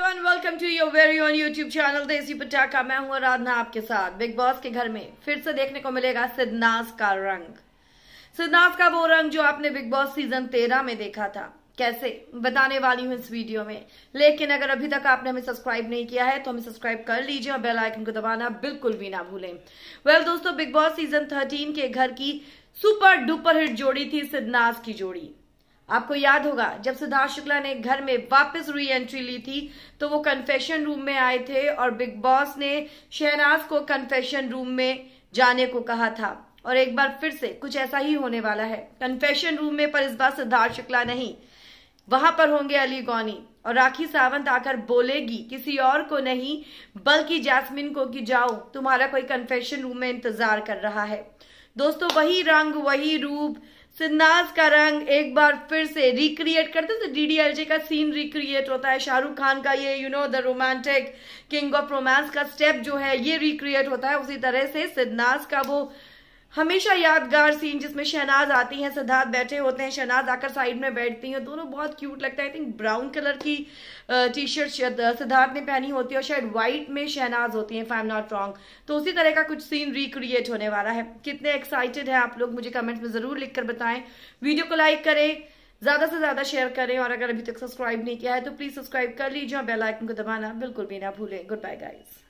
welcome to your very own YouTube channel Desi Patakha मैं हूं आराधना आपके साथ बिग बॉस के घर में फिर से देखने को मिलेगा सिद्धनाथ का रंग सिद्धनाथ का वो रंग जो आपने बिग बॉस सीजन तेरह में देखा था कैसे बताने वाली हूँ इस वीडियो में लेकिन अगर अभी तक आपने हमें सब्सक्राइब नहीं किया है तो हमें सब्सक्राइब कर लीजिए और बेल आइकन को दबाना बिल्कुल भी ना भूलें वेल well, दोस्तों बिग बॉस सीजन 13 के घर की सुपर डुपर हिट जोड़ी थी सिद्धनाथ की जोड़ी आपको याद होगा जब सिद्धार्थ शुक्ला ने घर में वापस री एंट्री ली थी तो वो कन्फेशन रूम में आए थे और बिग बॉस ने शहनाज को कन्फेशन रूम में जाने को कहा था और एक बार फिर से कुछ ऐसा ही होने वाला है कन्फेशन रूम में पर इस बार सिद्धार्थ शुक्ला नहीं वहां पर होंगे अली गौनी और राखी सावंत आकर बोलेगी किसी और को नहीं बल्कि जैस्मिन को कि जाओ तुम्हारा कोई कन्फेशन रूम में इंतजार कर रहा है दोस्तों वही रंग वही रूप सिंदाज का रंग एक बार फिर से रिक्रिएट करते हैं जे तो का सीन रिक्रिएट होता है शाहरुख खान का ये you know the romantic king of romance का स्टेप जो है ये रिक्रिएट होता है उसी तरह से सिद्धाज का वो हमेशा यादगार सीन जिसमें शहनाज आती हैं सिद्धार्थ बैठे होते हैं शहनाज आकर साइड में बैठती हैं दोनों बहुत क्यूट लगता है आई थिंक ब्राउन कलर की टी शर्ट सिद्धार्थ ने पहनी होती है और शायद व्हाइट में शहनाज होती हैं फाइम नॉट रॉन्ग तो उसी तरह का कुछ सीन रिक्रिएट होने वाला है कितने एक्साइटेड है आप लोग मुझे कमेंट्स में ज़रूर लिख कर बताएं वीडियो को लाइक करें ज़्यादा से ज़्यादा शेयर करें और अगर अभी तक सब्सक्राइब नहीं किया है तो प्लीज़ सब्सक्राइब कर लीजिए और बेलाइकन को दबाना बिल्कुल भी ना भूलें गुड बाय गाइज़